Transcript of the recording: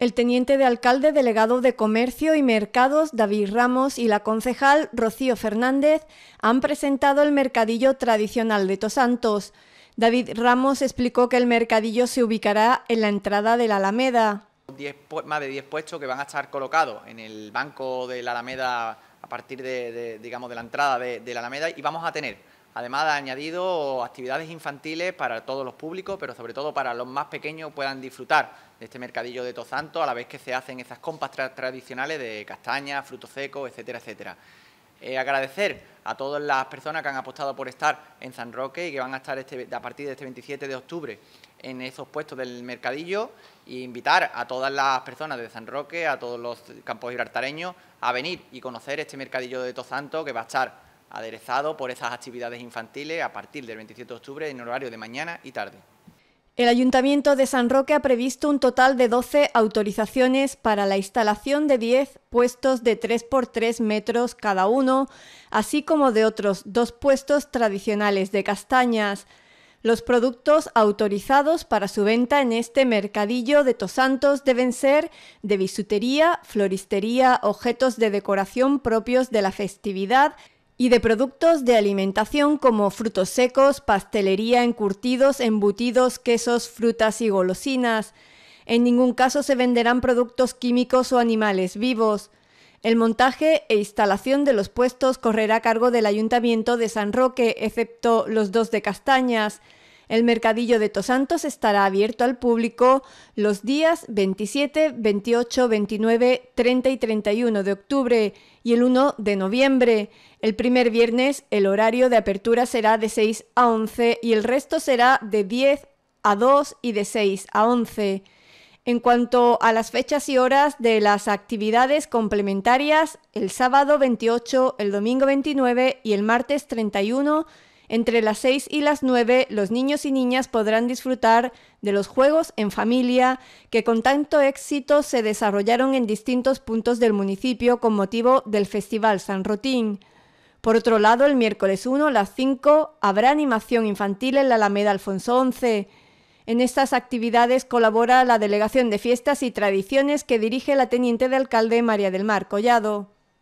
el teniente de alcalde delegado de Comercio y Mercados, David Ramos, y la concejal Rocío Fernández han presentado el mercadillo tradicional de Tosantos. David Ramos explicó que el mercadillo se ubicará en la entrada de la Alameda. más de 10 puestos que van a estar colocados en el banco de la Alameda a partir de, digamos, de la entrada de la Alameda y vamos a tener Además, ha añadido actividades infantiles para todos los públicos, pero sobre todo para los más pequeños puedan disfrutar de este mercadillo de Tozanto, a la vez que se hacen esas compas tradicionales de castaña, frutos secos, etcétera, etcétera. Eh, agradecer a todas las personas que han apostado por estar en San Roque y que van a estar este, a partir de este 27 de octubre en esos puestos del mercadillo e invitar a todas las personas de San Roque, a todos los campos girartareños... a venir y conocer este mercadillo de Tozanto que va a estar aderezado por esas actividades infantiles a partir del 27 de octubre en horario de mañana y tarde. El Ayuntamiento de San Roque ha previsto un total de 12 autorizaciones para la instalación de 10 puestos de 3 por 3 metros cada uno, así como de otros dos puestos tradicionales de castañas. Los productos autorizados para su venta en este mercadillo de Tosantos deben ser de bisutería, floristería, objetos de decoración propios de la festividad, y de productos de alimentación como frutos secos, pastelería, encurtidos, embutidos, quesos, frutas y golosinas. En ningún caso se venderán productos químicos o animales vivos. El montaje e instalación de los puestos correrá a cargo del Ayuntamiento de San Roque, excepto los dos de Castañas. El mercadillo de Tosantos estará abierto al público los días 27, 28, 29, 30 y 31 de octubre y el 1 de noviembre. El primer viernes el horario de apertura será de 6 a 11 y el resto será de 10 a 2 y de 6 a 11. En cuanto a las fechas y horas de las actividades complementarias, el sábado 28, el domingo 29 y el martes 31 entre las 6 y las 9 los niños y niñas podrán disfrutar de los juegos en familia que con tanto éxito se desarrollaron en distintos puntos del municipio con motivo del Festival San Rotín. Por otro lado, el miércoles 1 a las 5 habrá animación infantil en la Alameda Alfonso XI. En estas actividades colabora la Delegación de Fiestas y Tradiciones que dirige la Teniente de Alcalde María del Mar Collado.